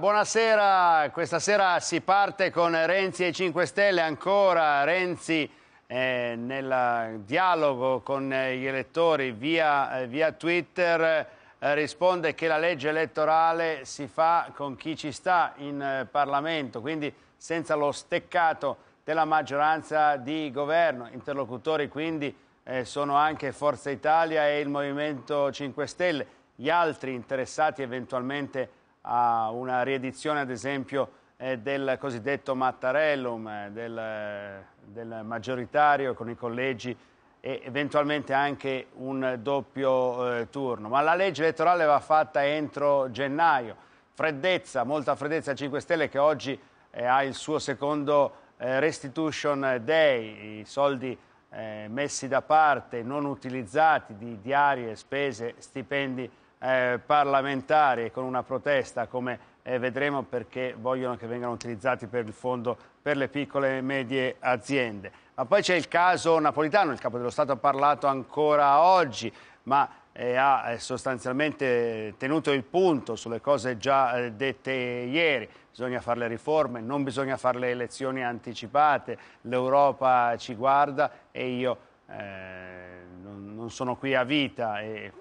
Buonasera, questa sera si parte con Renzi e 5 Stelle, ancora Renzi eh, nel dialogo con gli elettori via, eh, via Twitter eh, risponde che la legge elettorale si fa con chi ci sta in eh, Parlamento, quindi senza lo steccato della maggioranza di governo. Interlocutori quindi eh, sono anche Forza Italia e il Movimento 5 Stelle, gli altri interessati eventualmente a una riedizione ad esempio eh, del cosiddetto Mattarellum, eh, del, eh, del, maggioritario con i collegi e eventualmente anche un doppio eh, turno. Ma la legge elettorale va fatta entro gennaio. Freddezza, molta freddezza 5 Stelle che oggi eh, ha il suo secondo eh, restitution day, i soldi messi da parte, non utilizzati di diarie, spese, stipendi eh, parlamentari con una protesta come eh, vedremo perché vogliono che vengano utilizzati per il fondo per le piccole e medie aziende. Ma poi c'è il caso napolitano, il Capo dello Stato ha parlato ancora oggi, ma eh, ha eh, sostanzialmente tenuto il punto sulle cose già eh, dette ieri. Bisogna fare le riforme, non bisogna fare le elezioni anticipate, l'Europa ci guarda e io eh, non, non sono qui a vita e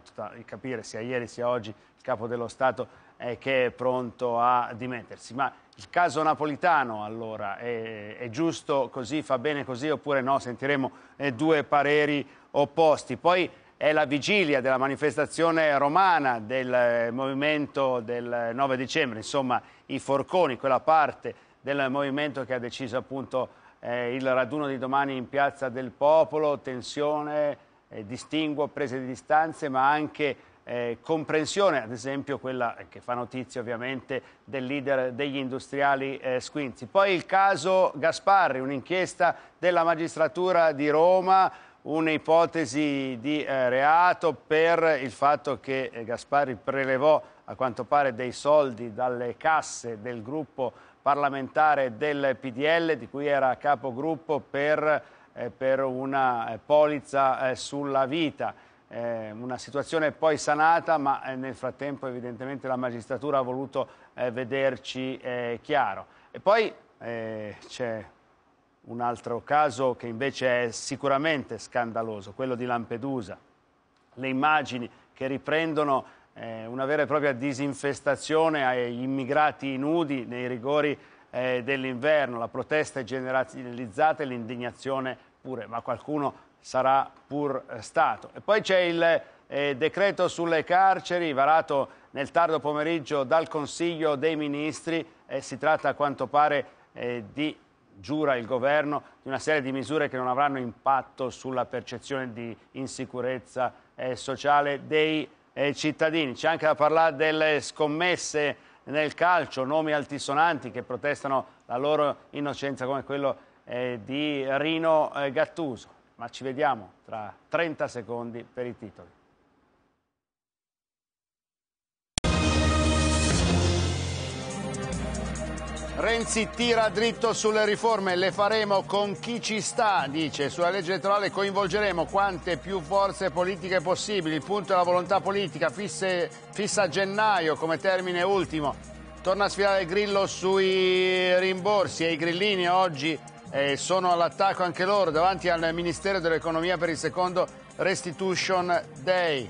fatto capire sia ieri sia oggi il capo dello Stato è che è pronto a dimettersi. Ma il caso napolitano allora è, è giusto così, fa bene così oppure no? Sentiremo eh, due pareri opposti. Poi è la vigilia della manifestazione romana del eh, movimento del 9 dicembre, insomma i forconi, quella parte del movimento che ha deciso appunto eh, il raduno di domani in Piazza del Popolo, tensione, eh, distinguo prese di distanze ma anche eh, comprensione, ad esempio quella eh, che fa notizia ovviamente del leader degli industriali eh, Squinzi. Poi il caso Gasparri, un'inchiesta della magistratura di Roma, un'ipotesi di eh, reato per il fatto che eh, Gasparri prelevò a quanto pare dei soldi dalle casse del gruppo parlamentare del PDL di cui era capogruppo per eh, per una eh, polizza eh, sulla vita. una situazione poi sanata, ma nel frattempo evidentemente la magistratura ha voluto vederci chiaro. E poi c'è un altro caso che invece è sicuramente scandaloso, quello di Lampedusa. Le immagini che riprendono una vera e propria disinfestazione agli immigrati nudi nei rigori eh, dell'inverno, la protesta è generalizzata e l'indignazione pure, ma qualcuno sarà pur eh, stato. E poi c'è il eh, decreto sulle carceri varato nel tardo pomeriggio dal Consiglio dei Ministri, eh, si tratta a quanto pare eh, di, giura il governo, di una serie di misure che non avranno impatto sulla percezione di insicurezza eh, sociale dei eh, cittadini. C'è anche da parlare delle scommesse nel calcio, nomi altisonanti che protestano la loro innocenza come quello eh, di Rino eh, Gattuso. Ma ci vediamo tra 30 secondi per i titoli. Renzi tira dritto sulle riforme, le faremo con chi ci sta, dice. Sulla legge elettorale coinvolgeremo quante più forze politiche possibili. Il punto è la volontà politica, fisse, fissa a gennaio come termine ultimo. Torna a sfidare il grillo sui rimborsi e i grillini oggi eh, sono all'attacco anche loro davanti al Ministero dell'Economia per il secondo Restitution Day.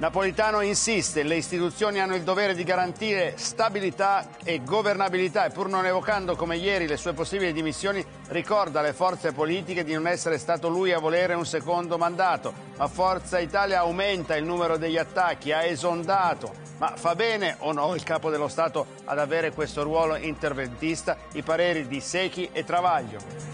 Napolitano insiste, le istituzioni hanno il dovere di garantire stabilità e governabilità e pur non evocando come ieri le sue possibili dimissioni ricorda alle forze politiche di non essere stato lui a volere un secondo mandato. Ma Forza Italia aumenta il numero degli attacchi, ha esondato. Ma fa bene o no il capo dello Stato ad avere questo ruolo interventista? I pareri di Secchi e Travaglio.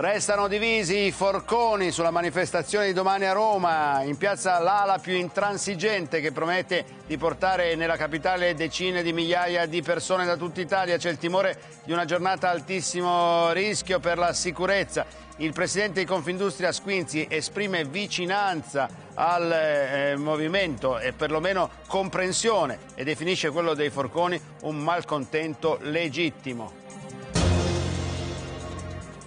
Restano divisi i forconi sulla manifestazione di domani a Roma, in piazza l'ala più intransigente che promette di portare nella capitale decine di migliaia di persone da tutta Italia. C'è il timore di una giornata a altissimo rischio per la sicurezza. Il presidente di Confindustria Squinzi esprime vicinanza al eh, movimento e perlomeno comprensione e definisce quello dei forconi un malcontento legittimo.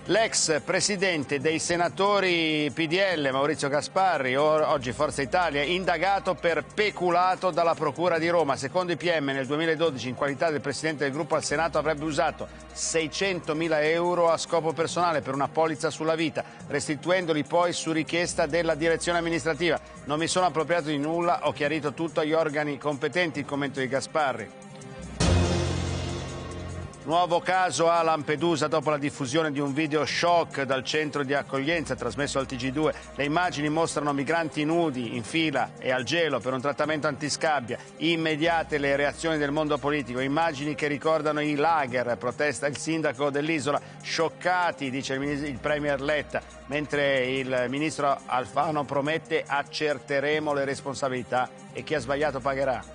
L'ex presidente dei senatori PDL Maurizio Gasparri, oggi Forza Italia, indagato per peculato dalla Procura di Roma. Secondo i PM nel 2012 in qualità del presidente del gruppo al Senato avrebbe usato 600.000 euro a scopo personale per una polizza sulla vita, restituendoli poi su richiesta della direzione amministrativa. Non mi sono appropriato di nulla, ho chiarito tutto agli organi competenti, il commento di Gasparri. Nuovo caso a Lampedusa dopo la diffusione di un video shock dal centro di accoglienza trasmesso al TG2. Le immagini mostrano migranti nudi in fila e al gelo per un trattamento antiscabbia. Immediate le reazioni del mondo politico, immagini che ricordano i lager, protesta il sindaco dell'isola. Scioccati, dice il premier Letta, mentre il ministro Alfano promette accerteremo le responsabilità e chi ha sbagliato pagherà.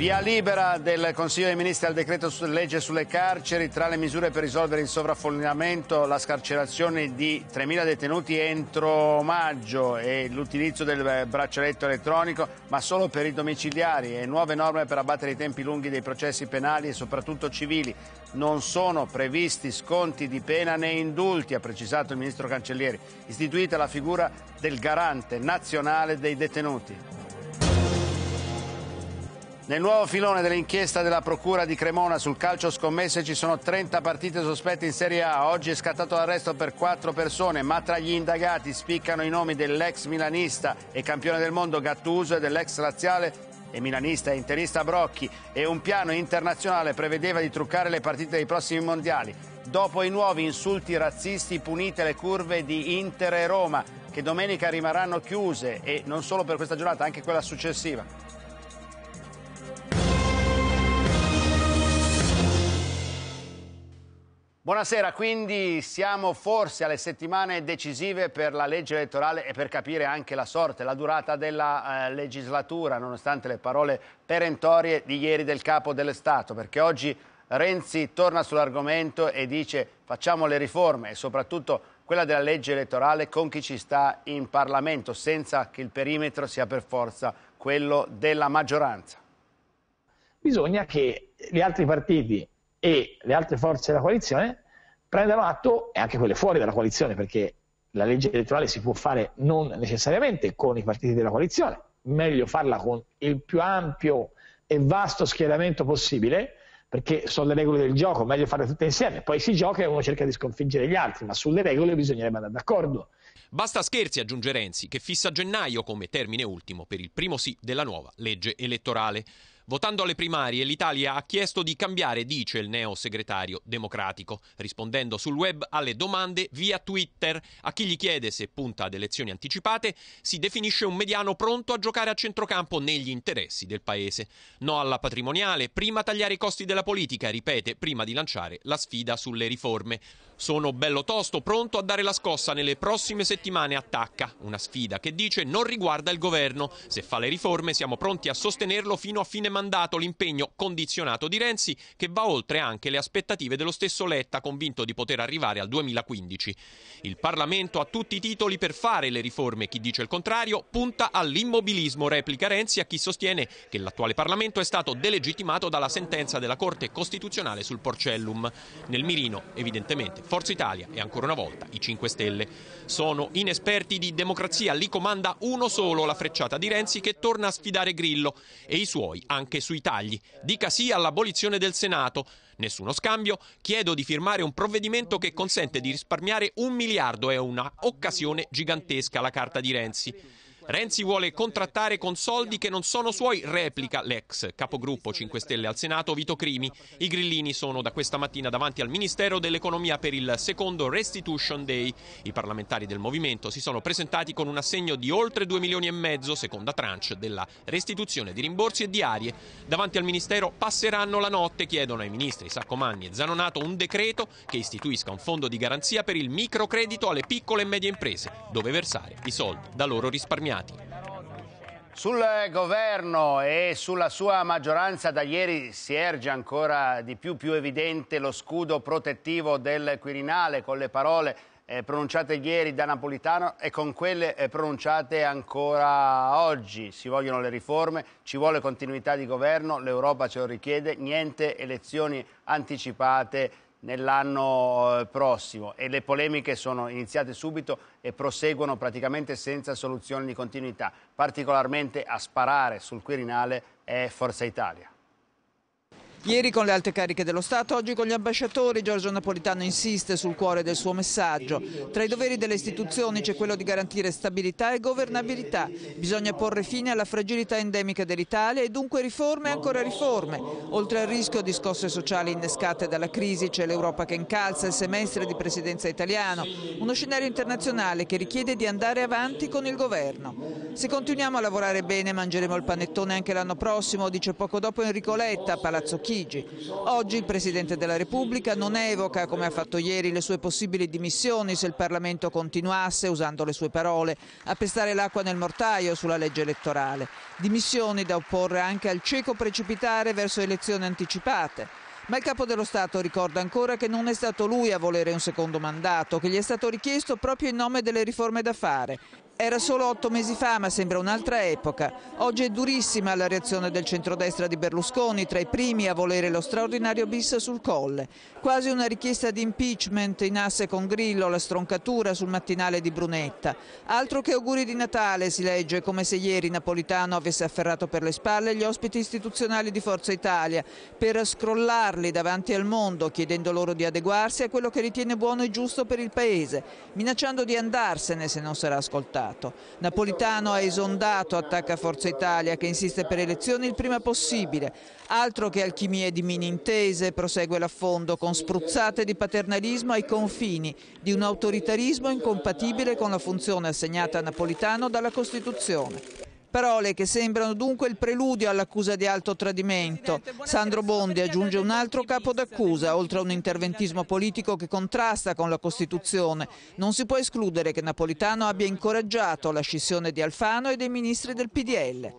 Via libera del Consiglio dei Ministri al decreto su legge sulle carceri, tra le misure per risolvere il sovraffollamento, la scarcerazione di 3.000 detenuti entro maggio e l'utilizzo del eh, braccialetto elettronico, ma solo per i domiciliari e nuove norme per abbattere i tempi lunghi dei processi penali e soprattutto civili. Non sono previsti sconti di pena né indulti, ha precisato il Ministro Cancellieri, istituita la figura del garante nazionale dei detenuti. Nel nuovo filone dell'inchiesta della Procura di Cremona sul calcio scommesse ci sono 30 partite sospette in Serie A. Oggi è scattato l'arresto per 4 persone, ma tra gli indagati spiccano i nomi dell'ex milanista e campione del mondo Gattuso e dell'ex laziale e milanista e interista Brocchi e un piano internazionale prevedeva di truccare le partite dei prossimi mondiali. Dopo i nuovi insulti razzisti punite le curve di Inter e Roma che domenica rimarranno chiuse e non solo per questa giornata, anche quella successiva. Buonasera, quindi siamo forse alle settimane decisive per la legge elettorale e per capire anche la sorte, la durata della eh, legislatura, nonostante le parole perentorie di ieri del capo dello Stato, perché oggi Renzi torna sull'argomento e dice facciamo le riforme e soprattutto quella della legge elettorale con chi ci sta in Parlamento, senza che il perimetro sia per forza quello della maggioranza. Bisogna che gli altri partiti e le altre forze della coalizione prendano atto, e anche quelle fuori dalla coalizione, perché la legge elettorale si può fare non necessariamente con i partiti della coalizione, meglio farla con il più ampio e vasto schieramento possibile, perché sono le regole del gioco, meglio farle tutte insieme, poi si gioca e uno cerca di sconfiggere gli altri, ma sulle regole bisognerebbe andare d'accordo. Basta scherzi, aggiunge Renzi, che fissa gennaio come termine ultimo per il primo sì della nuova legge elettorale. Votando alle primarie, l'Italia ha chiesto di cambiare, dice il neo segretario democratico, rispondendo sul web alle domande via Twitter. A chi gli chiede se punta ad elezioni anticipate, si definisce un mediano pronto a giocare a centrocampo negli interessi del paese. No alla patrimoniale, prima tagliare i costi della politica, ripete, prima di lanciare la sfida sulle riforme. Sono bello tosto, pronto a dare la scossa nelle prossime settimane attacca, una sfida che dice non riguarda il governo. Se fa le riforme siamo pronti a sostenerlo fino a fine mandato rimandato l'impegno condizionato di Renzi che va oltre anche le aspettative dello stesso Letta, convinto di poter arrivare al 2015. Il Parlamento ha tutti i titoli per fare le riforme, chi dice il contrario punta all'immobilismo, replica Renzi a chi sostiene che l'attuale Parlamento è stato delegittimato dalla sentenza della Corte Costituzionale sul Porcellum. Nel mirino, evidentemente, Forza Italia e ancora una volta i 5 Stelle. Sono inesperti di democrazia, li comanda uno solo, la frecciata di Renzi che torna a sfidare Grillo e i suoi anche anche sui tagli. Dica sì all'abolizione del Senato. Nessuno scambio, chiedo di firmare un provvedimento che consente di risparmiare un miliardo. È una occasione gigantesca la carta di Renzi. Renzi vuole contrattare con soldi che non sono suoi, replica l'ex capogruppo 5 Stelle al Senato Vito Crimi. I grillini sono da questa mattina davanti al Ministero dell'Economia per il secondo Restitution Day. I parlamentari del movimento si sono presentati con un assegno di oltre 2 milioni e mezzo, seconda tranche della restituzione di rimborsi e di arie. Davanti al Ministero passeranno la notte, chiedono ai ministri Saccomanni e Zanonato un decreto che istituisca un fondo di garanzia per il microcredito alle piccole e medie imprese, dove versare i soldi da loro risparmiati premiati. Sul governo e sulla sua maggioranza da ieri si erge ancora di più, più evidente lo scudo protettivo del Quirinale con le parole eh, pronunciate ieri da Napolitano e con quelle eh, pronunciate ancora oggi. Si vogliono le riforme, ci vuole continuità di governo, l'Europa ce lo richiede, niente elezioni anticipate nell'anno eh, prossimo e le polemiche sono iniziate subito e proseguono praticamente senza soluzione di continuità. Particolarmente a sparare sul Quirinale è Forza Italia. Ieri con le alte cariche dello Stato, oggi con gli ambasciatori, Giorgio Napolitano insiste sul cuore del suo messaggio. Tra i doveri delle istituzioni c'è quello di garantire stabilità e governabilità. Bisogna porre fine alla fragilità endemica dell'Italia e dunque riforme e ancora riforme. Oltre al rischio di scosse sociali innescate dalla crisi c'è l'Europa che incalza il semestre di presidenza italiano, uno scenario internazionale che richiede di andare avanti con il governo. Se continuiamo a lavorare bene mangeremo il panettone anche l'anno prossimo, dice poco dopo Enrico Letta, Palazzo Chiesa. Chigi. Oggi il Presidente della Repubblica non evoca, come ha fatto ieri, le sue possibili dimissioni se il Parlamento continuasse, usando le sue parole, a pestare l'acqua nel mortaio sulla legge elettorale. Dimissioni da opporre anche al cieco precipitare verso elezioni anticipate ma il capo dello Stato ricorda ancora che non è stato lui a volere un secondo mandato, che gli è stato richiesto proprio in nome delle riforme da fare. Era solo otto mesi fa, ma sembra un'altra epoca. Oggi è durissima la reazione del centrodestra di Berlusconi, tra i primi a volere lo straordinario bis sul colle. Quasi una richiesta di impeachment in asse con Grillo, la stroncatura sul mattinale di Brunetta. Altro che auguri di Natale, si legge, come se ieri Napolitano avesse afferrato per le spalle gli ospiti istituzionali di Forza Italia per scrollarli esporli davanti al mondo, chiedendo loro di adeguarsi a quello che ritiene buono e giusto per il Paese, minacciando di andarsene se non sarà ascoltato. Napolitano ha esondato, attacca Forza Italia, che insiste per elezioni il prima possibile. Altro che alchimie di mini intese, prosegue l'affondo, con spruzzate di paternalismo ai confini, di un autoritarismo incompatibile con la funzione assegnata a Napolitano dalla Costituzione. Parole che sembrano dunque il preludio all'accusa di alto tradimento. Sandro Bondi aggiunge un altro capo d'accusa, oltre a un interventismo politico che contrasta con la Costituzione. Non si può escludere che Napolitano abbia incoraggiato la scissione di Alfano e dei ministri del PDL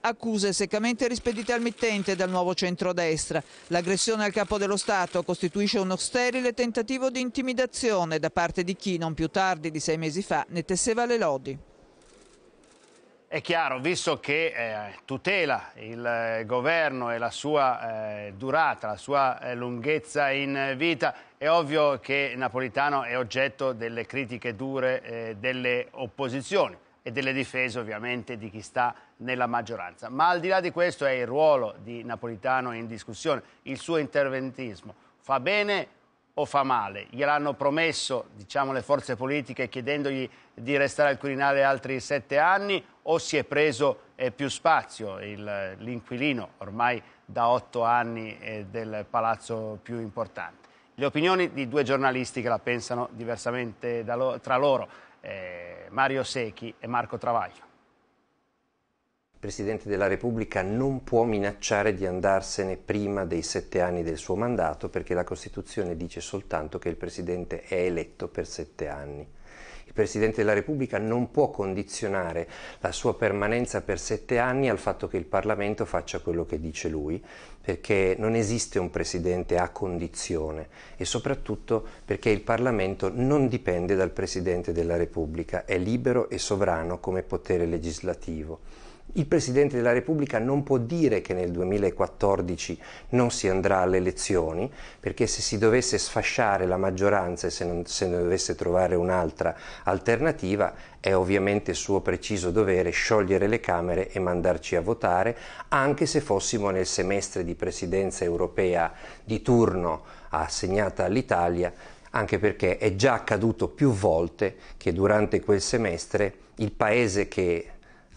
accuse seccamente rispedite al mittente dal nuovo centrodestra. L'aggressione al capo dello Stato costituisce uno sterile tentativo di intimidazione da parte di chi non più tardi di sei mesi fa ne tesseva le lodi. È chiaro, visto che eh, tutela il eh, governo e la sua eh, durata, la sua eh, lunghezza in vita, è ovvio che Napolitano è oggetto delle critiche dure eh, delle opposizioni e delle difese ovviamente di chi sta nella maggioranza. Ma al di là di questo è il ruolo di Napolitano in discussione, il suo interventismo. Fa bene o fa male? Gliel'hanno promesso diciamo, le forze politiche chiedendogli di restare al Quirinale altri sette anni o si è preso eh, più spazio l'inquilino ormai da otto anni eh, del palazzo più importante? Le opinioni di due giornalisti che la pensano diversamente lo tra loro, eh, Mario Secchi e Marco Travaglio. Il Presidente della Repubblica non può minacciare di andarsene prima dei sette anni del suo mandato perché la Costituzione dice soltanto che il Presidente è eletto per sette anni. Il Presidente della Repubblica non può condizionare la sua permanenza per sette anni al fatto che il Parlamento faccia quello che dice lui, perché non esiste un Presidente a condizione e soprattutto perché il Parlamento non dipende dal Presidente della Repubblica, è libero e sovrano come potere legislativo. Il Presidente della Repubblica non può dire che nel 2014 non si andrà alle elezioni, perché se si dovesse sfasciare la maggioranza e se, non, se ne dovesse trovare un'altra alternativa, è ovviamente suo preciso dovere sciogliere le Camere e mandarci a votare, anche se fossimo nel semestre di presidenza europea di turno assegnata all'Italia, anche perché è già accaduto più volte che durante quel semestre il Paese che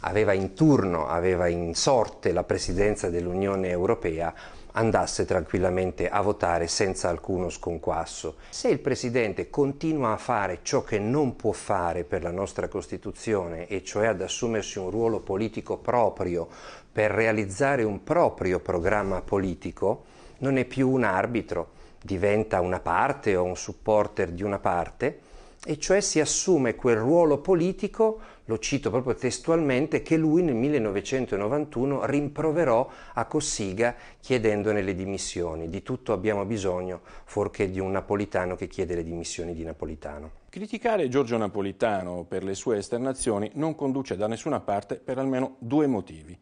aveva in turno, aveva in sorte la presidenza dell'Unione Europea, andasse tranquillamente a votare senza alcuno sconquasso. Se il Presidente continua a fare ciò che non può fare per la nostra Costituzione, e cioè ad assumersi un ruolo politico proprio per realizzare un proprio programma politico, non è più un arbitro, diventa una parte o un supporter di una parte, e cioè si assume quel ruolo politico lo cito proprio testualmente, che lui nel 1991 rimproverò a Cossiga chiedendone le dimissioni. Di tutto abbiamo bisogno, fuorché di un napolitano che chiede le dimissioni di napolitano. Criticare Giorgio Napolitano per le sue esternazioni non conduce da nessuna parte per almeno due motivi.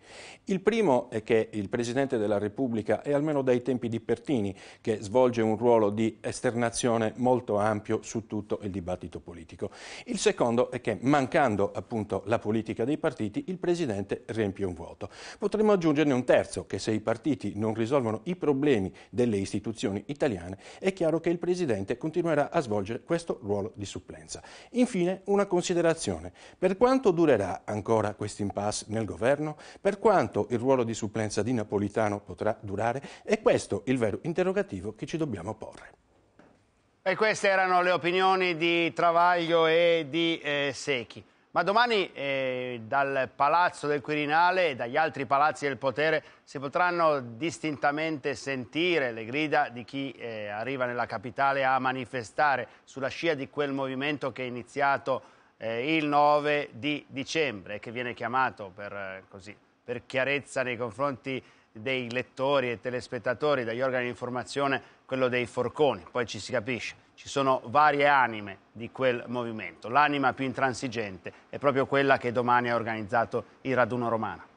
Il primo è che il Presidente della Repubblica è almeno dai tempi di Pertini che svolge un ruolo di esternazione molto ampio su tutto il dibattito politico. Il secondo è che mancando appunto la politica dei partiti il Presidente riempie un vuoto. Potremmo aggiungerne un terzo che se i partiti non risolvono i problemi delle istituzioni italiane è chiaro che il Presidente continuerà a svolgere questo ruolo di supporto supplenza. Infine una considerazione. Per quanto durerà ancora questo impasse nel governo? Per quanto il ruolo di supplenza di Napolitano potrà durare? È questo il vero interrogativo che ci dobbiamo porre. E queste erano le opinioni di Travaglio e di eh, Secchi. Ma domani eh, dal Palazzo del Quirinale e dagli altri palazzi del potere si potranno distintamente sentire le grida di chi eh, arriva nella capitale a manifestare sulla scia di quel movimento che è iniziato eh, il 9 di dicembre e che viene chiamato per, eh, così, per chiarezza nei confronti dei lettori e telespettatori, dagli organi di informazione quello dei forconi, poi ci si capisce. Ci sono varie anime di quel movimento. L'anima più intransigente è proprio quella che domani ha organizzato il raduno romano.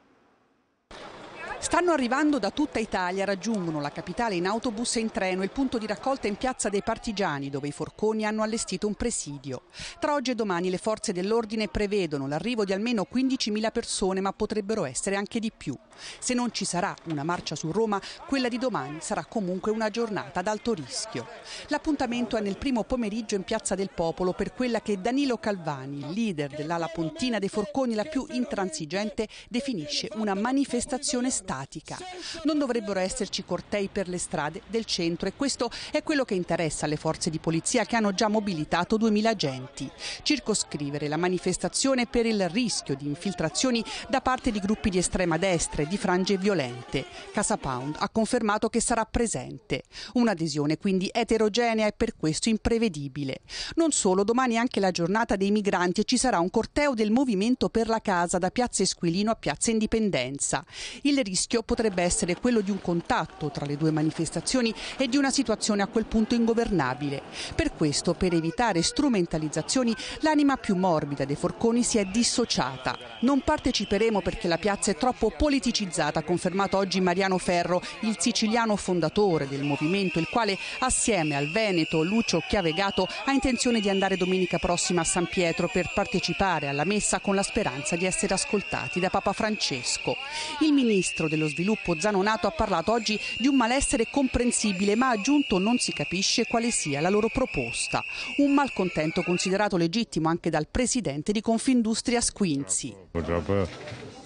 Stanno arrivando da tutta Italia, raggiungono la capitale in autobus e in treno. Il punto di raccolta in piazza dei Partigiani, dove i forconi hanno allestito un presidio. Tra oggi e domani le forze dell'ordine prevedono l'arrivo di almeno 15.000 persone, ma potrebbero essere anche di più. Se non ci sarà una marcia su Roma, quella di domani sarà comunque una giornata ad alto rischio. L'appuntamento è nel primo pomeriggio in piazza del Popolo per quella che Danilo Calvani, leader dell'ala pontina dei forconi la più intransigente, definisce una manifestazione stabile pratica. Non dovrebbero esserci cortei per le strade del centro e questo è quello che interessa le forze di polizia che hanno già mobilitato 2000 agenti. Circoscrivere la manifestazione per il rischio di infiltrazioni da parte di gruppi di estrema destra e di frange violente. Casa Pound ha confermato che sarà presente. Un'adesione quindi eterogenea e per questo imprevedibile. Non solo, domani è anche la giornata dei migranti e ci sarà un corteo del Movimento per la Casa da Piazza Esquilino a Piazza Indipendenza. Il rischio rischio potrebbe essere quello di un contatto tra le due manifestazioni e di una situazione a quel punto ingovernabile. Per questo, per evitare strumentalizzazioni, l'anima più morbida dei forconi si è dissociata. Non parteciperemo perché la piazza è troppo politicizzata, ha confermato oggi Mariano Ferro, il siciliano fondatore del movimento, il quale assieme al Veneto Lucio Chiavegato ha intenzione di andare domenica prossima a San Pietro per partecipare alla messa con la speranza di essere ascoltati da Papa Francesco. Il ministro dello sviluppo Zanonato ha parlato oggi di un malessere comprensibile ma ha aggiunto non si capisce quale sia la loro proposta. Un malcontento considerato legittimo anche dal presidente di Confindustria Squinzi. Purtroppo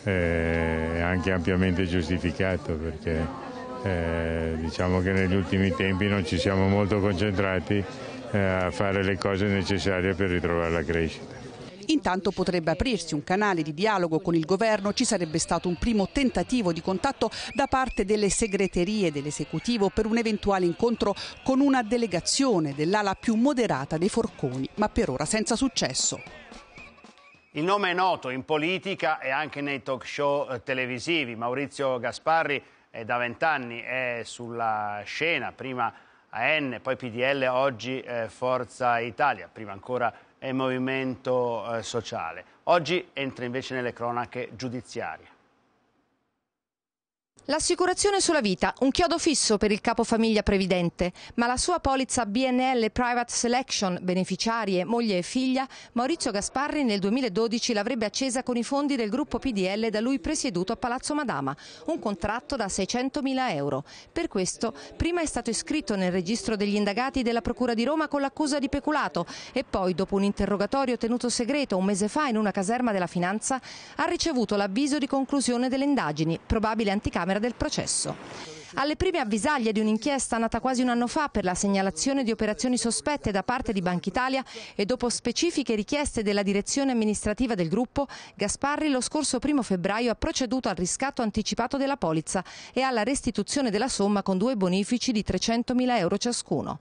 eh, è anche ampiamente giustificato perché eh, diciamo che negli ultimi tempi non ci siamo molto concentrati eh, a fare le cose necessarie per ritrovare la crescita. Intanto potrebbe aprirsi un canale di dialogo con il governo, ci sarebbe stato un primo tentativo di contatto da parte delle segreterie dell'esecutivo per un eventuale incontro con una delegazione dell'ala più moderata dei forconi, ma per ora senza successo. Il nome è noto in politica e anche nei talk show eh, televisivi. Maurizio Gasparri da vent'anni è sulla scena, prima AN, poi PDL, oggi eh, Forza Italia, prima ancora e movimento eh, sociale. Oggi entra invece nelle cronache giudiziarie. L'assicurazione sulla vita, un chiodo fisso per il capofamiglia previdente, ma la sua polizza BNL Private Selection, beneficiarie, moglie e figlia, Maurizio Gasparri nel 2012 l'avrebbe accesa con i fondi del gruppo PDL da lui presieduto a Palazzo Madama, un contratto da 600 mila euro. Per questo prima è stato iscritto nel registro degli indagati della Procura di Roma con l'accusa di peculato e poi, dopo un interrogatorio tenuto segreto un mese fa in una caserma della Finanza, ha ricevuto l'avviso di conclusione delle indagini, probabile anticamera camera del processo. Alle prime avvisaglie di un'inchiesta nata quasi un anno fa per la segnalazione di operazioni sospette da parte di Banca Italia e dopo specifiche richieste della direzione amministrativa del gruppo, Gasparri lo scorso primo febbraio ha proceduto al riscatto anticipato della polizza e alla restituzione della somma con due bonifici di 300.000 euro ciascuno.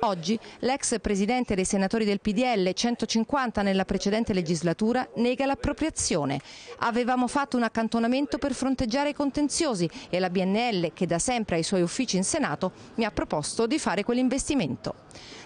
Oggi l'ex presidente dei senatori del PDL, 150 nella precedente legislatura, nega l'appropriazione. Avevamo fatto un accantonamento per fronteggiare i contenziosi e la BNL, che da sempre ha i suoi uffici in Senato, mi ha proposto di fare quell'investimento.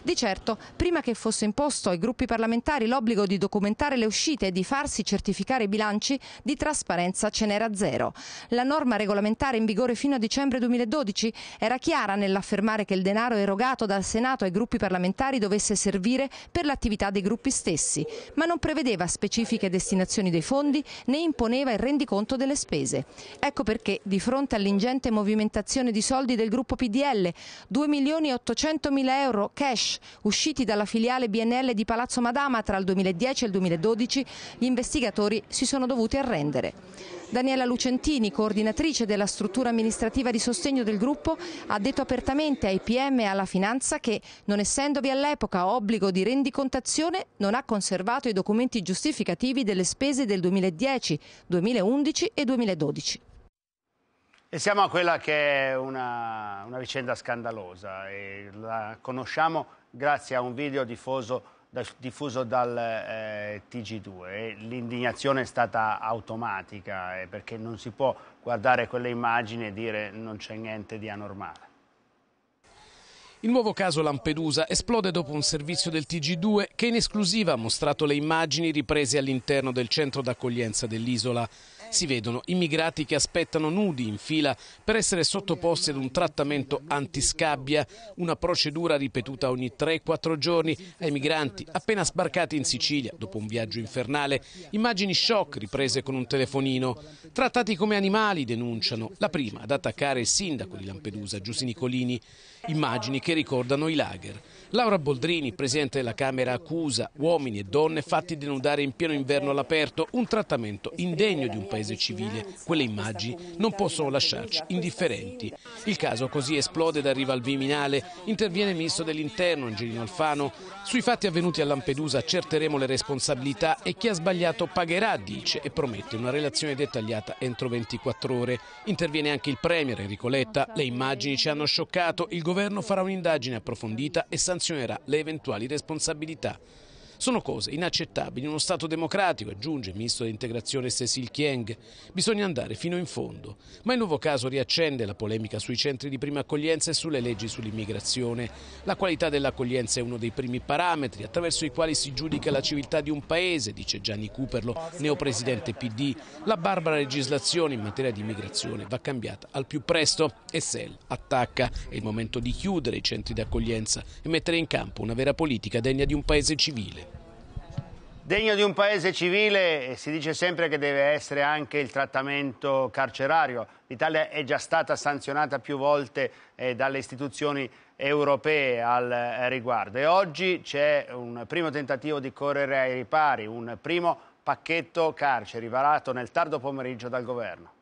Di certo, prima che fosse imposto ai gruppi parlamentari l'obbligo di documentare le uscite e di farsi certificare i bilanci, di trasparenza ce n'era zero. La norma regolamentare in vigore fino a dicembre 2012 era chiara nell'affermare che il denaro erogato dal Senato ai gruppi parlamentari dovesse servire per l'attività dei gruppi stessi, ma non prevedeva specifiche destinazioni dei fondi né imponeva il rendiconto delle spese. Ecco perché, di fronte all'ingente movimentazione di soldi del gruppo PDL, 2 milioni e 800 mila euro cash flash. Usciti dalla filiale BNL di Palazzo Madama tra il 2010 e il 2012, gli investigatori si sono dovuti arrendere. Daniela Lucentini, coordinatrice della struttura amministrativa di sostegno del gruppo, ha detto apertamente ai PM e alla finanza che, non essendovi all'epoca obbligo di rendicontazione, non ha conservato i documenti giustificativi delle spese del 2010, 2011 e 2012. E siamo a quella che è una, una vicenda scandalosa e la conosciamo grazie a un video diffuso, da, diffuso dal eh, TG2. L'indignazione è stata automatica eh, perché non si può guardare quelle immagini e dire non c'è niente di anormale. Il nuovo caso Lampedusa esplode dopo un servizio del TG2 che in esclusiva ha mostrato le immagini riprese all'interno del centro d'accoglienza dell'isola si vedono immigrati che aspettano nudi in fila per essere sottoposti ad un trattamento antiscabbia, una procedura ripetuta ogni 3-4 giorni ai migranti appena sbarcati in Sicilia dopo un viaggio infernale. Immagini shock riprese con un telefonino. Trattati come animali, denunciano. La prima ad attaccare il sindaco di Lampedusa, Giussi Nicolini. Immagini che ricordano i lager. Laura Boldrini, presidente della Camera, accusa uomini e donne fatti denudare in pieno inverno all'aperto, un trattamento indegno di un paese civile. Quelle immagini non possono lasciarci indifferenti. Il caso così esplode ed arriva al Viminale. Interviene il ministro dell'Interno, Angelino Alfano. Sui fatti avvenuti a Lampedusa accerteremo le responsabilità e chi ha sbagliato pagherà, dice e promette una relazione dettagliata entro 24 ore. Interviene anche il Premier Enrico Letta. Le immagini ci hanno scioccato. Il governo farà un'indagine approfondita e sanzionerà sanzionerà le eventuali responsabilità. Sono cose inaccettabili in uno Stato democratico, aggiunge il ministro dell'integrazione Cecil Chiang. Bisogna andare fino in fondo. Ma il nuovo caso riaccende la polemica sui centri di prima accoglienza e sulle leggi sull'immigrazione. La qualità dell'accoglienza è uno dei primi parametri attraverso i quali si giudica la civiltà di un paese, dice Gianni Cuperlo, neopresidente PD. La barbara legislazione in materia di immigrazione va cambiata al più presto e SEL attacca. È il momento di chiudere i centri d'accoglienza e mettere in campo una vera politica degna di un paese civile. Degno di un paese civile si dice sempre che deve essere anche il trattamento carcerario. L'Italia è già stata sanzionata più volte eh, dalle istituzioni europee al eh, riguardo e oggi c'è un primo tentativo di correre ai ripari, un primo pacchetto carceri varato nel tardo pomeriggio dal governo.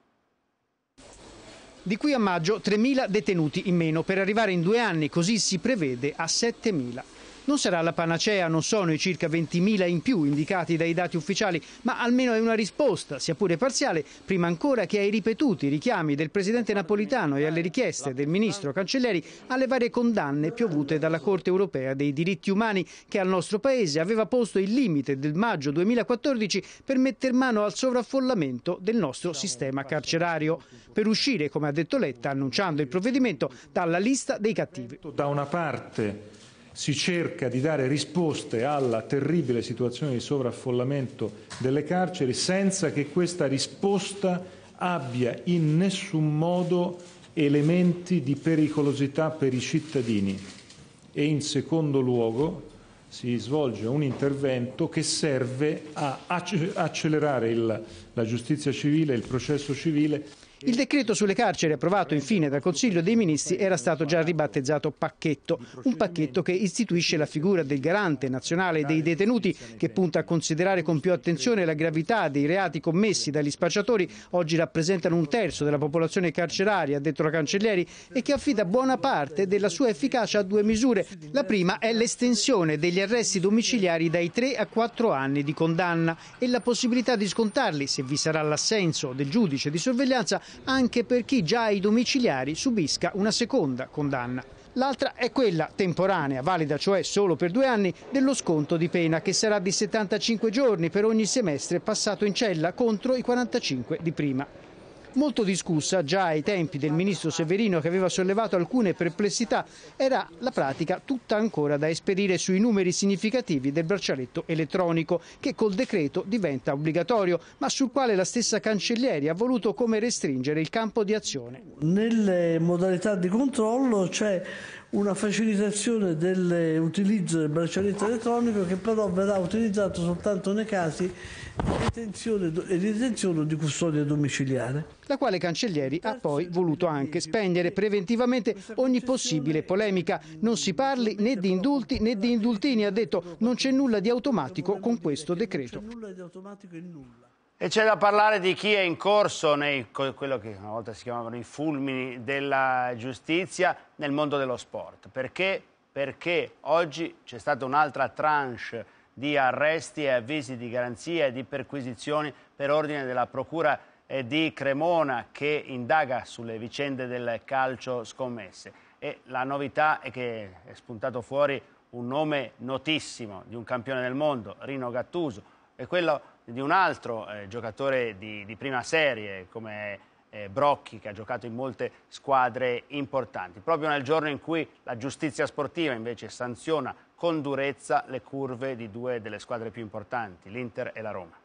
Di qui a maggio 3.000 detenuti in meno per arrivare in due anni, così si prevede a 7.000. Non sarà la panacea, non sono i circa 20.000 in più indicati dai dati ufficiali, ma almeno è una risposta, sia pure parziale, prima ancora che ai ripetuti richiami del presidente napolitano e alle richieste del ministro Cancelleri alle varie condanne piovute dalla Corte europea dei diritti umani che al nostro paese aveva posto il limite del maggio 2014 per metter mano al sovraffollamento del nostro sistema carcerario, per uscire, come ha detto Letta, annunciando il provvedimento, dalla lista dei cattivi. Da una parte si cerca di dare risposte alla terribile situazione di sovraffollamento delle carceri senza che questa risposta abbia in nessun modo elementi di pericolosità per i cittadini e in secondo luogo si svolge un intervento che serve a accelerare il, la giustizia civile, il processo civile il decreto sulle carceri approvato infine dal Consiglio dei Ministri era stato già ribattezzato pacchetto, un pacchetto che istituisce la figura del garante nazionale dei detenuti che punta a considerare con più attenzione la gravità dei reati commessi dagli spacciatori, oggi rappresentano un terzo della popolazione carceraria, ha detto la Cancellieri, e che affida buona parte della sua efficacia a due misure. La prima è l'estensione degli arresti domiciliari dai 3 a 4 anni di condanna e la possibilità di scontarli, se vi sarà l'assenso del giudice di sorveglianza, anche per chi già ai domiciliari subisca una seconda condanna. L'altra è quella temporanea, valida cioè solo per due anni, dello sconto di pena che sarà di 75 giorni per ogni semestre passato in cella contro i 45 di prima. Molto discussa già ai tempi del ministro Severino che aveva sollevato alcune perplessità era la pratica tutta ancora da esperire sui numeri significativi del braccialetto elettronico che col decreto diventa obbligatorio ma sul quale la stessa Cancellieri ha voluto come restringere il campo di azione. Nelle modalità di controllo c'è una facilitazione dell'utilizzo del braccialetto elettronico che però verrà utilizzato soltanto nei casi di detenzione e di detenzione di custodia domiciliare. La quale Cancellieri ha poi voluto anche spegnere preventivamente ogni possibile polemica. Non si parli né di indulti né di indultini, ha detto. Non c'è nulla di automatico con questo decreto. Non c'è nulla nulla. di automatico e c'è da parlare di chi è in corso nei, quello che una volta si chiamavano i fulmini della giustizia nel mondo dello sport. Perché? Perché oggi c'è stata un'altra tranche di arresti e avvisi di garanzia e di perquisizioni per ordine della Procura eh, di Cremona che indaga sulle vicende del calcio scommesse. E la novità è che è spuntato fuori un nome notissimo di un campione del mondo, Rino Gattuso, e quello di un altro eh, giocatore di, di, prima serie come eh, Brocchi che ha giocato in molte squadre importanti, proprio nel giorno in cui la giustizia sportiva invece sanziona con durezza le curve di due delle squadre più importanti, l'Inter e la Roma.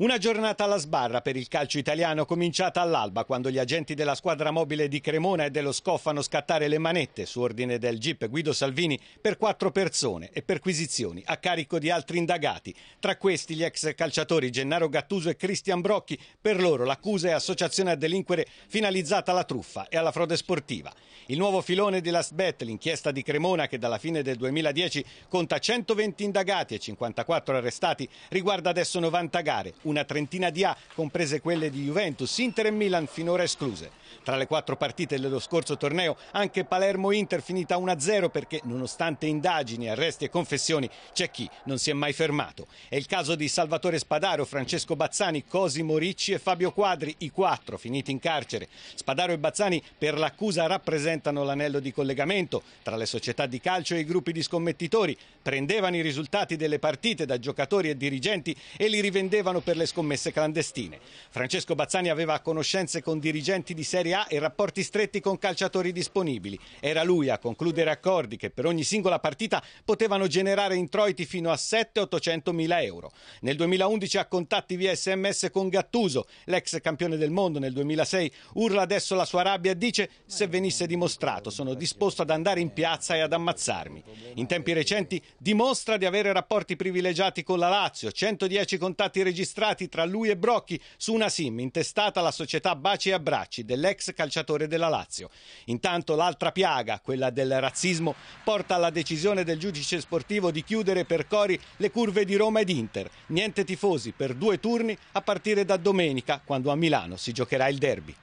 Una giornata alla sbarra per il calcio italiano cominciata all'alba quando gli agenti della squadra mobile di Cremona e dello SCO fanno scattare le manette su ordine del GIP Guido Salvini per quattro persone e perquisizioni a carico di altri indagati. Tra questi gli ex calciatori Gennaro Gattuso e Cristian Brocchi. Per loro l'accusa è associazione a delinquere finalizzata alla truffa e alla frode sportiva. Il nuovo filone di Last Bet, l'inchiesta di Cremona che dalla fine del 2010 conta 120 indagati e 54 arrestati, riguarda adesso 90 gare una trentina di A, comprese quelle di Juventus, Inter e Milan finora escluse. Tra le quattro partite dello scorso torneo anche Palermo-Inter finita 1-0 perché nonostante indagini, arresti e confessioni c'è chi non si è mai fermato. È il caso di Salvatore Spadaro, Francesco Bazzani, Cosimo Ricci e Fabio Quadri, i quattro finiti in carcere. Spadaro e Bazzani per l'accusa rappresentano l'anello di collegamento tra le società di calcio e i gruppi di scommettitori, prendevano i risultati delle partite da giocatori e dirigenti e li rivendevano per le scommesse clandestine. Francesco Bazzani aveva conoscenze con dirigenti di Serie A e rapporti stretti con calciatori disponibili. Era lui a concludere accordi che per ogni singola partita potevano generare introiti fino a 7-800 mila euro. Nel 2011 ha contatti via sms con Gattuso, l'ex campione del mondo nel 2006. Urla adesso la sua rabbia e dice se venisse dimostrato sono disposto ad andare in piazza e ad ammazzarmi. In tempi recenti dimostra di avere rapporti privilegiati con la Lazio, 110 contatti registrati registrati tra lui e Brocchi su una SIM intestata alla società Baci e Abbracci dell'ex calciatore della Lazio. Intanto l'altra piaga, quella del razzismo, porta alla decisione del giudice sportivo di chiudere per Cori le curve di Roma ed Inter. Niente tifosi per due turni a partire da domenica, quando a Milano si giocherà il derby.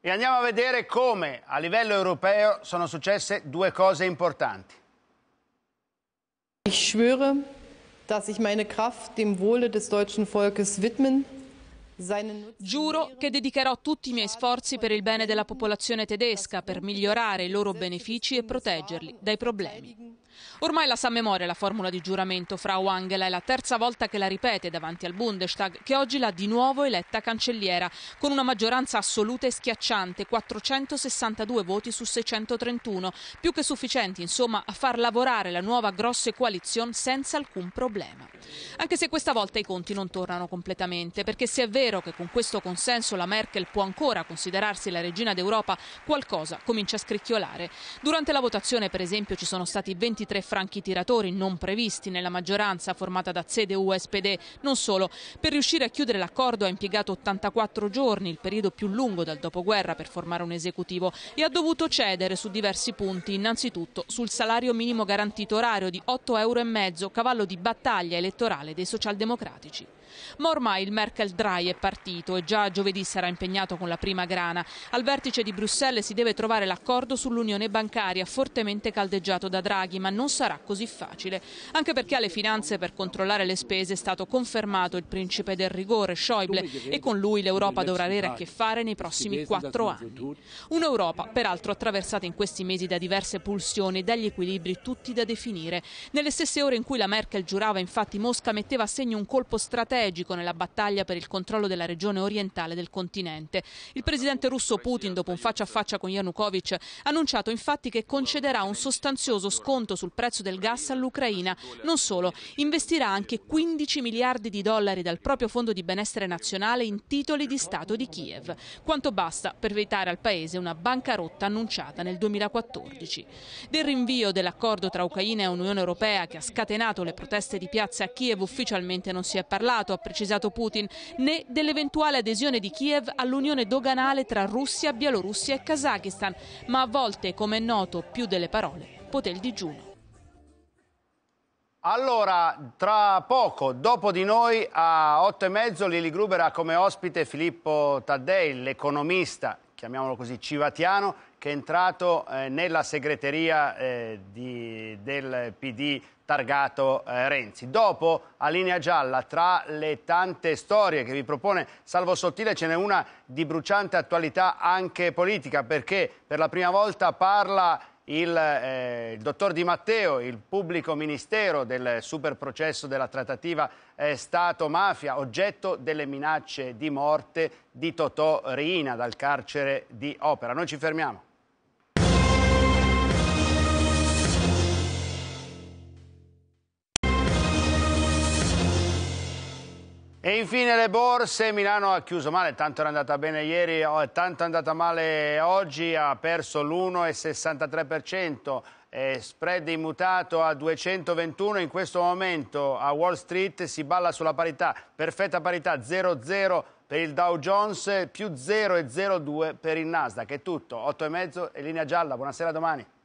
E andiamo a vedere come a livello europeo sono successe due cose importanti. Ich schwöre dass ich meine Kraft dem Wohle des deutschen Volkes widmen Giuro che dedicherò tutti i miei sforzi per il bene della popolazione tedesca, per migliorare i loro benefici e proteggerli dai problemi. Ormai la sa memoria la formula di giuramento fra Wangela, è la terza volta che la ripete davanti al Bundestag, che oggi l'ha di nuovo eletta cancelliera, con una maggioranza assoluta e schiacciante, 462 voti su 631, più che sufficienti insomma a far lavorare la nuova grosse coalizione senza alcun problema. Anche se questa volta i conti non tornano completamente, perché se è vero che con questo consenso la Merkel può ancora considerarsi la regina d'Europa, qualcosa comincia a scricchiolare. Durante la votazione per esempio ci sono stati 23 franchi tiratori non previsti nella maggioranza formata da sede USPD. Non solo, per riuscire a chiudere l'accordo ha impiegato 84 giorni, il periodo più lungo dal dopoguerra per formare un esecutivo e ha dovuto cedere su diversi punti, innanzitutto sul salario minimo garantito orario di 8,5 euro, cavallo di battaglia elettorale dei socialdemocratici. Ma ormai il Merkel Dry è partito e già giovedì sarà impegnato con la prima grana. Al vertice di Bruxelles si deve trovare l'accordo sull'unione bancaria, fortemente caldeggiato da Draghi, ma non sarà così facile, anche perché alle finanze per controllare le spese è stato confermato il principe del rigore Schäuble e con lui l'Europa dovrà avere a che fare nei prossimi quattro anni. Un'Europa peraltro attraversata in questi mesi da diverse pulsioni e dagli equilibri tutti da definire. Nelle stesse ore in cui la Merkel giurava infatti Mosca metteva a segno un colpo strategico nella battaglia per il controllo della regione orientale del continente. Il presidente russo Putin dopo un faccia a faccia con Yanukovych ha annunciato infatti che concederà un sostanzioso sconto sul prezzo prezzo del gas all'Ucraina. Non solo, investirà anche 15 miliardi di dollari dal proprio fondo di benessere nazionale in titoli di Stato di Kiev, quanto basta per evitare al paese una bancarotta annunciata nel 2014. Del rinvio dell'accordo tra Ucraina e Unione Europea che ha scatenato le proteste di piazza a Kiev ufficialmente non si è parlato, ha precisato Putin, né dell'eventuale adesione di Kiev all'unione doganale tra Russia, Bielorussia e Kazakistan, ma a volte, come è noto, più delle parole, poté il digiuno. Allora, tra poco, dopo di noi, a 8 e mezzo, Lili Gruber ha come ospite Filippo Taddei, l'economista, chiamiamolo così, civatiano, che è entrato eh, nella segreteria eh, di, del PD targato eh, Renzi. Dopo, a linea gialla, tra le tante storie che vi propone Salvo Sottile, ce n'è una di bruciante attualità anche politica, perché per la prima volta parla il, eh, il, dottor Di Matteo, il pubblico ministero del super processo della trattativa eh, Stato-mafia, oggetto delle minacce di morte di Totò Riina dal carcere di Opera. Noi ci fermiamo. E infine le borse, Milano ha chiuso male, tanto era andata bene ieri, tanto è andata male oggi, ha perso l'1,63%, spread immutato a 221, in questo momento a Wall Street si balla sulla parità, perfetta parità 0,0 per il Dow Jones, più 0,02 per il Nasdaq, è tutto, 8,5 e linea gialla, buonasera domani.